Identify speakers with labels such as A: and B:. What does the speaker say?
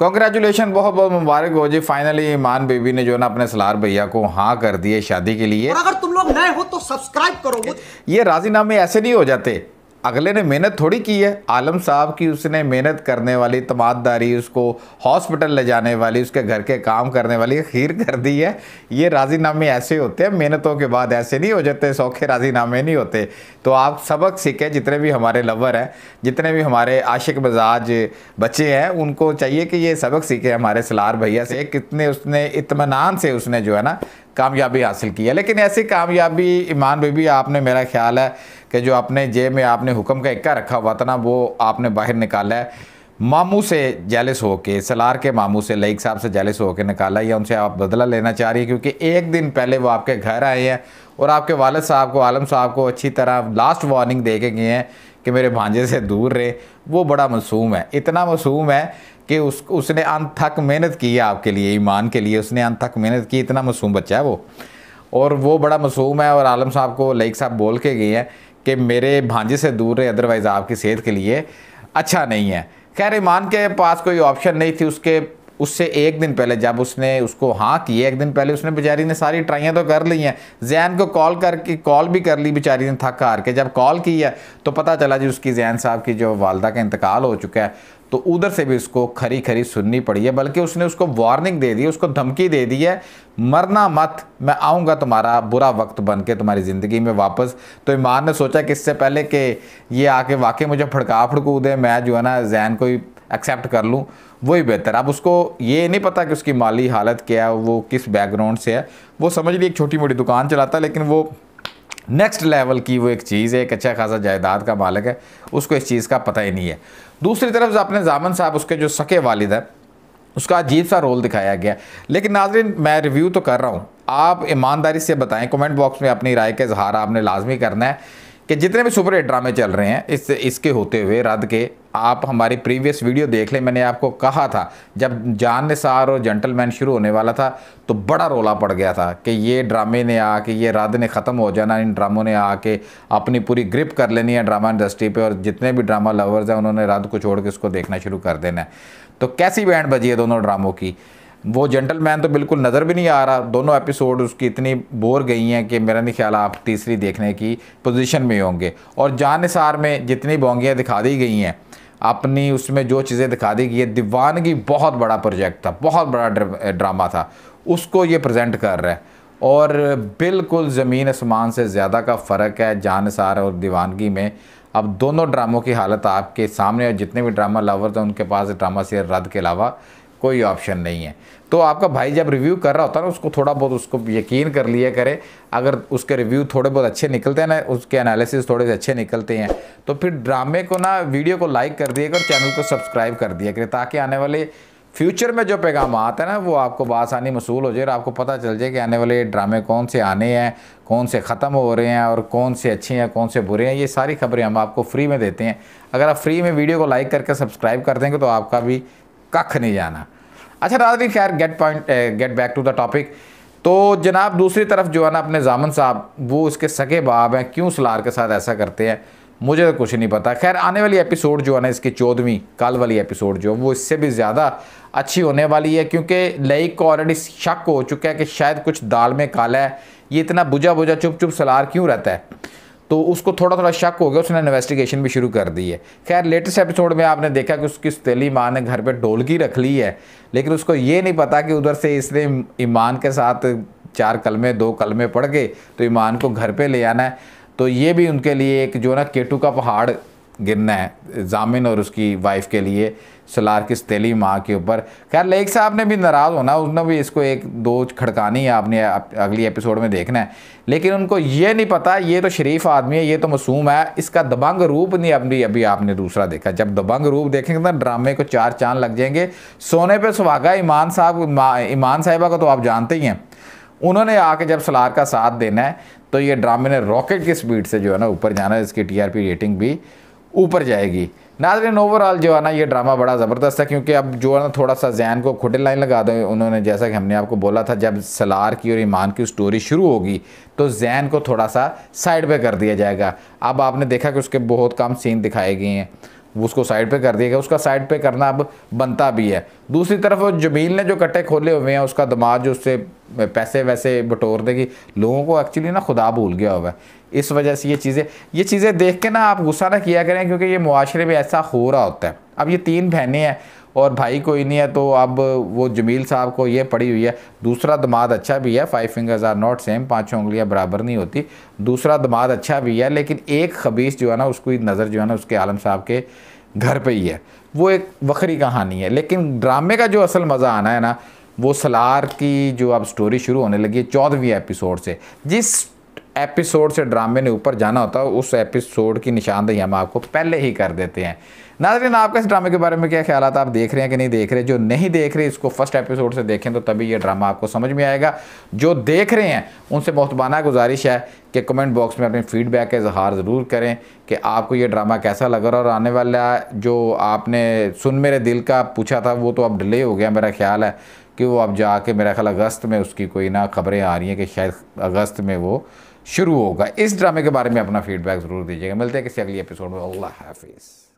A: congratulation बहुत बहुत मुबारक हो जी फाइनली मान बेबी ने जो ना अपने सलार भैया को हाँ कर दिए शादी के लिए और अगर तुम लोग नए हो तो सब्सक्राइब करो ये राजीनामे ऐसे नहीं हो जाते अगले ने मेहनत थोड़ी की है आलम साहब की उसने मेहनत करने वाली तमाददारी उसको हॉस्पिटल ले जाने वाली उसके घर के काम करने वाली खीर कर दी है ये राजीनामे ऐसे होते हैं मेहनतों के बाद ऐसे नहीं हो जाते सौखे राजीनामे नहीं होते तो आप सबक सीखें जितने भी हमारे लवर हैं जितने भी हमारे आशिक मजाज बच्चे हैं उनको चाहिए कि ये सबक सीखें हमारे सलार भैया से कितने उसने इतमान से उसने जो है ना कामयाबी हासिल की है लेकिन ऐसी कामयाबी ईमान बीबी आपने मेरा ख्याल है कि जो अपने जेब में आपने हुक्म का इक्का रखा हुआ था ना वो आपने बाहर निकाला है मामू से जेलिस होके सलार के मामू से लईक साहब से जेलिस होके निकाला या उनसे आप बदला लेना चाह रही है क्योंकि एक दिन पहले वो आपके घर आए हैं और आपके वालद साहब को आलम साहब को अच्छी तरह लास्ट वार्निंग दे के गए हैं कि मेरे भांजे से दूर रहे वो बड़ा मसूम है इतना मसूम है कि उस उसने अनथक मेहनत की है आपके लिए ईमान के लिए उसने अनथक मेहनत की इतना मसूम बच्चा है वो और वो बड़ा मसूम है और आलम साहब को लईक साहब बोल के गए हैं कि मेरे भांजे से दूर रहे अदरवाइज़ आपकी सेहत के लिए अच्छा नहीं है खैर ईमान के पास कोई ऑप्शन नहीं थी उसके उससे एक दिन पहले जब उसने उसको हाँ किए एक दिन पहले उसने बेचारी ने सारी ट्राइयाँ तो कर ली हैं जैन को कॉल करके कॉल भी कर ली बेचारी ने थक हार के जब कॉल की है तो पता चला जी उसकी जैन साहब की जो वालदा का इंतकाल हो चुका है तो उधर से भी उसको खरी खरी सुननी पड़ी है बल्कि उसने उसको वार्निंग दे दी उसको धमकी दे दी है मरना मत मैं आऊँगा तुम्हारा बुरा वक्त बन के तुम्हारी ज़िंदगी में वापस तो ईमान ने सोचा कि इससे पहले कि ये आके वाकई मुझे फड़का फड़कू दे मैं जो है ना जैन को ही एक्सेप्ट कर लूँ वही बेहतर अब उसको ये नहीं पता कि उसकी माली हालत क्या है वो किस बैकग्राउंड से है वो समझ ली एक छोटी मोटी दुकान चलाता है लेकिन वो नेक्स्ट लेवल की वो एक चीज़ है एक अच्छा खासा जायदाद का मालिक है उसको इस चीज़ का पता ही नहीं है दूसरी तरफ अपने जामन साहब उसके जो सके वालिद हैं उसका अजीब सा रोल दिखाया गया लेकिन नाजरीन मैं रिव्यू तो कर रहा हूँ आप ईमानदारी से बताएं कमेंट बॉक्स में अपनी राय का इजहार आपने लाजमी करना है कि जितने भी सुपर हिट ड्रामे चल रहे हैं इस इसके होते हुए रद्द के आप हमारी प्रीवियस वीडियो देख लें मैंने आपको कहा था जब जान निसार और जेंटलमैन शुरू होने वाला था तो बड़ा रोला पड़ गया था कि ये ड्रामे ने आके ये रद्द ने ख़त्म हो जाना इन ड्रामों ने आके अपनी पूरी ग्रिप कर लेनी है ड्रामा इंडस्ट्री पर और जितने भी ड्रामा लवर्स हैं उन्होंने रद्द को छोड़ के उसको देखना शुरू कर देना है तो कैसी बैंड बजी है दोनों ड्रामों की वो जेंटलमैन तो बिल्कुल नज़र भी नहीं आ रहा दोनों एपिसोड उसकी इतनी बोर गई हैं कि मेरा नहीं ख्याल आप तीसरी देखने की पोजीशन में होंगे और जान निसार में जितनी बोंगियाँ दिखा दी गई हैं अपनी उसमें जो चीज़ें दिखा दी गई है दीवानगी बहुत बड़ा प्रोजेक्ट था बहुत बड़ा ड्रामा था उसको ये प्रजेंट कर रहा है और बिल्कुल ज़मीन आसमान से ज़्यादा का फ़र्क है जानसार और दीवानगी में अब दोनों ड्रामों की हालत आपके सामने और जितने भी ड्रामा लवर थे उनके पास ड्रामा से रद्द के अलावा कोई ऑप्शन नहीं है तो आपका भाई जब रिव्यू कर रहा होता है ना उसको थोड़ा बहुत उसको यकीन कर लिया करे अगर उसके रिव्यू थोड़े बहुत अच्छे निकलते हैं ना उसके एनालिसिस थोड़े से अच्छे निकलते हैं तो फिर ड्रामे को ना वीडियो को लाइक कर दिया और चैनल को सब्सक्राइब कर दिया करें ताकि आने वाले फ्यूचर में जो पैगाम आता है ना वो आपको बासानी मसूल हो जाए और आपको पता चल जाए कि आने वाले ड्रामे कौन से आने हैं कौन से ख़त्म हो रहे हैं और कौन से अच्छे हैं कौन से बुरे हैं ये सारी खबरें हम आपको फ्री में देते हैं अगर आप फ्री में वीडियो को लाइक करके सब्सक्राइब कर देंगे तो आपका भी कख नहीं जाना अच्छा नाजरी खैर get point get back to the topic तो जनाब दूसरी तरफ जो है ना अपने जामन साहब वो उसके सगे बाब हैं क्यों सलार के साथ ऐसा करते हैं मुझे तो कुछ नहीं पता खैर आने वाली एपिसोड जो है ना इसकी चौदहवीं कल वाली एपिसोड जो है वो इससे भी ज़्यादा अच्छी होने वाली है क्योंकि लईक को ऑलरेडी शक हो चुका है कि शायद कुछ दाल में काला है ये इतना बुझा बुझा चुप चुप सलार क्यों रहता है तो उसको थोड़ा थोड़ा शक हो गया उसने इन्वेस्टिगेशन भी शुरू कर दी है खैर लेटेस्ट एपिसोड में आपने देखा कि उसकी तेली माँ ने घर पर ढोलकी रख ली है लेकिन उसको ये नहीं पता कि उधर से इसने ईमान के साथ चार कलमे दो कलमे पढ़ के तो ईमान को घर पर ले आना है तो ये भी उनके लिए एक जो ना केटू का पहाड़ गिरना है जामिन और उसकी वाइफ के लिए सलार किस तेली माँ के ऊपर खैर लेक साहब ने भी नाराज़ होना उसने भी इसको एक दो खड़कानी है आपने अगली एपिसोड में देखना है लेकिन उनको ये नहीं पता ये तो शरीफ आदमी है ये तो मसूम है इसका दबंग रूप नहीं अभी अभी आपने दूसरा देखा जब दबंग रूप देखेंगे ना ड्रामे को चार चांद लग जाएंगे सोने पर सुहागा ईमान साहब ईमान साहिबा को तो आप जानते ही हैं उन्होंने आके जब सलार का साथ देना है तो ये ड्रामे ने रॉकेट की स्पीड से जो है ना ऊपर जाना है इसकी टी रेटिंग भी ऊपर जाएगी नाजरन ओवरऑल जो है ना ये ड्रामा बड़ा ज़बरदस्त है क्योंकि अब जो है ना थोड़ा सा जैन को खुटे लाइन लगा दें उन्होंने जैसा कि हमने आपको बोला था जब सलार की और ईमान की स्टोरी शुरू होगी तो जैन को थोड़ा सा साइड पे कर दिया जाएगा अब आपने देखा कि उसके बहुत कम सीन दिखाए गए हैं उसको साइड पे कर दिया गया उसका साइड पे करना अब बनता भी है दूसरी तरफ जमील ने जो कट्टे खोले हुए हैं उसका दिमाग जो उससे पैसे वैसे बटोर देगी लोगों को एक्चुअली ना खुदा भूल गया हुआ है इस वजह से ये चीज़ें ये चीज़ें देख के ना आप गुस्सा ना किया करें क्योंकि ये माशरे में ऐसा हो रहा होता है अब ये तीन बहनें हैं और भाई कोई नहीं है तो अब वो जमील साहब को ये पड़ी हुई है दूसरा दमाद अच्छा भी है five fingers are not same पांचों उंगलियां बराबर नहीं होती दूसरा दमाद अच्छा भी है लेकिन एक खबीस जो है ना उसकी नज़र जो है ना उसके आलम साहब के घर पे ही है वो एक वखरी कहानी है लेकिन ड्रामे का जो असल मज़ा आना है ना वो सलार की जो अब स्टोरी शुरू होने लगी है चौदहवीं एपिसोड से जिस एपिसोड से ड्रामे ने ऊपर जाना होता है उस एपिसोड की निशानदेही हम आपको पहले ही कर देते हैं नाजरीन आपका इस ड्रामे के बारे में क्या ख्याल आता आप देख रहे हैं कि नहीं देख रहे जो नहीं देख रहे इसको फर्स्ट एपिसोड से देखें तो तभी ये ड्रामा आपको समझ में आएगा जो देख रहे हैं उनसे मोहतबाना गुजारिश है कि कमेंट बॉक्स में अपने फीडबैक का इजहार ज़रूर करें कि आपको ये ड्रामा कैसा लग रहा और आने वाला जो आपने सुन मेरे दिल का पूछा था वो तो अब डिले हो गया मेरा ख्याल है कि वो अब जाके मेरा ख्याल अगस्त में उसकी कोई ना खबरें आ रही हैं कि शायद अगस्त में वो शुरू होगा इस ड्रामे के बारे में अपना फीडबैक ज़रूर दीजिएगा मिलते हैं किसी अगली एपिसोड में अल्लाह हाफिज़